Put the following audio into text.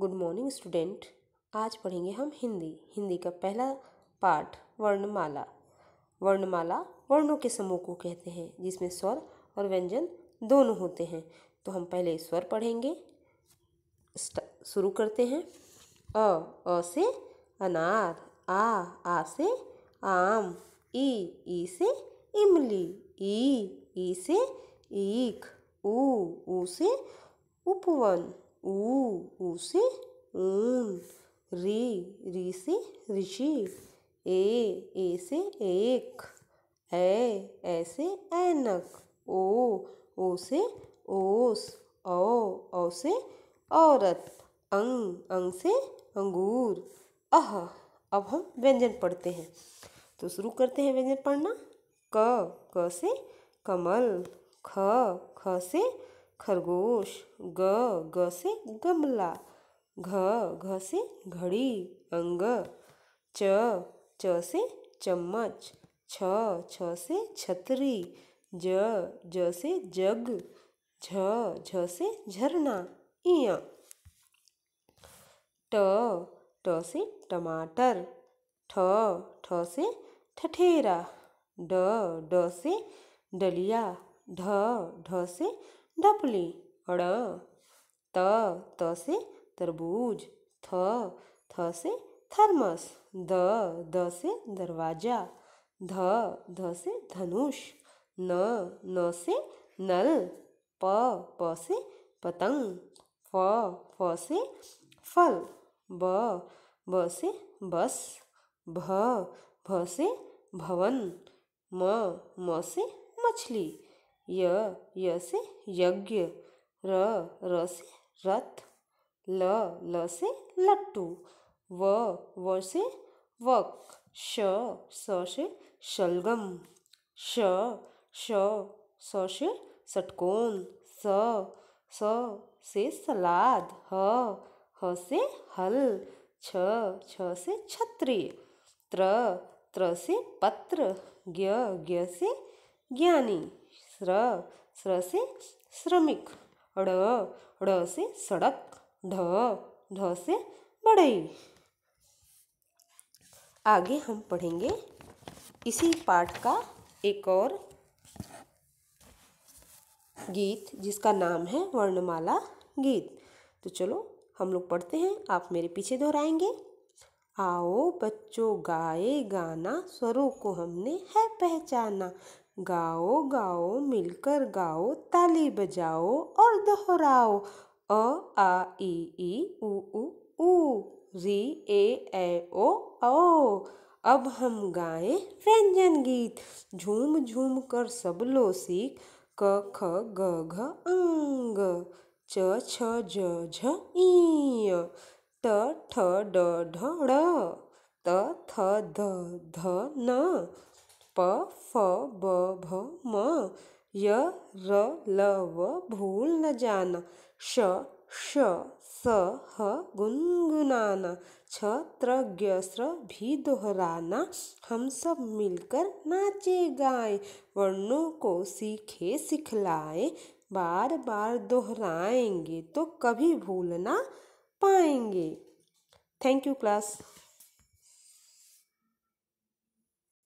good morning student आज पढ़ेंगे हम हिंदी हिंदी का पहला पाठ वर्णमाला वर्णमाला वर्णों के समूह को कहते हैं जिसमें स्वर और व्यंजन दोनों होते हैं तो हम पहले स्वर पढ़ेंगे शुरू करते हैं अ अ से अनार आ आ से आम ई ई से इमली ई ई से ईख ऊ ऊ से उपवन ऊ ऊ से ऊन री री से ऋषि ए ए से एक ए ए से ऐनक ओ ओ से ओस औ ओ से औरत अंग अंग से अंगूर अह अब हम व्यंजन पढ़ते हैं तो शुरू करते हैं व्यंजन पढ़ना क क से कमल ख ख से खरगोश ग ग से गमला घ घ से घड़ी अंग च च से चम्मच छ छ से छतरी ज ज से जग झ झ से झरना इया ट ट से टमाटर ठ ठ से ठठेरा ड ड से डलिया ढ ढ से डपली अड़ त त से तरबूज थ थ से थर्मस द द से दरवाजा ध ध से धनुष न न से नल प प से पतंग फ फ से फल ब ब से बस भ भ से भवन म म से मछली य य से यज्ञ र र से रथ ल ल से लट्टू व व से वक श स से शलगम श श स से षटकोण स स से सलाद ह ह से हल छ छ से छत्री त्र त्र से पत्र ज्ञ ज्ञ से ज्ञानी स्र स्र से श्रमिक ड ड से सड़क ढ ढ से बढ़ई आगे हम पढ़ेंगे इसी पाठ का एक और गीत जिसका नाम है वर्णमाला गीत तो चलो हम लोग पढ़ते हैं आप मेरे पीछे दोहराएंगे आओ बच्चों गाए गाना स्वरों को हमने है पहचाना गाओ गाओ मिलकर गाओ ताली बजाओ और दोहराओ अ आ ई ई उ उ उ री ए ए ओ ओ अब हम गाएं व्यंजन गीत झूम झूम कर सब लो सीख क ख ग घ अंग च छ ज झ ई ट ठ ड ढ ड़ त थ ध ध न प फ ब भ म य र ल व भूल न जाना श श स ह गुनगुनाना छ त्र ग स्र भी दोहराना हम सब मिलकर नाचे गाए वर्णों को सीखे सिखलाए बार बार दोहराएंगे तो कभी भूल ना पाएंगे थैंक यू क्लास